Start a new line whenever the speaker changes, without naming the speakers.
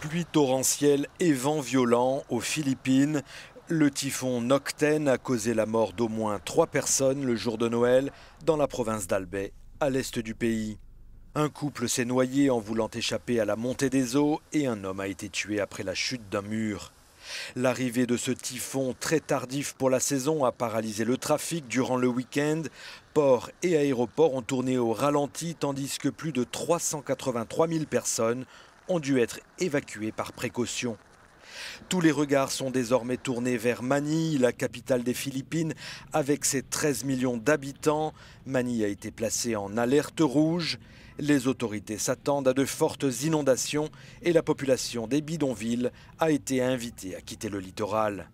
pluie torrentielle et vent violent aux Philippines. Le typhon Nocten a causé la mort d'au moins trois personnes le jour de Noël dans la province d'Albay, à l'est du pays. Un couple s'est noyé en voulant échapper à la montée des eaux et un homme a été tué après la chute d'un mur. L'arrivée de ce typhon très tardif pour la saison a paralysé le trafic durant le week-end. Ports et aéroports ont tourné au ralenti tandis que plus de 383 000 personnes ont dû être évacués par précaution. Tous les regards sont désormais tournés vers Manille, la capitale des Philippines, avec ses 13 millions d'habitants. Manille a été placée en alerte rouge. Les autorités s'attendent à de fortes inondations et la population des bidonvilles a été invitée à quitter le littoral.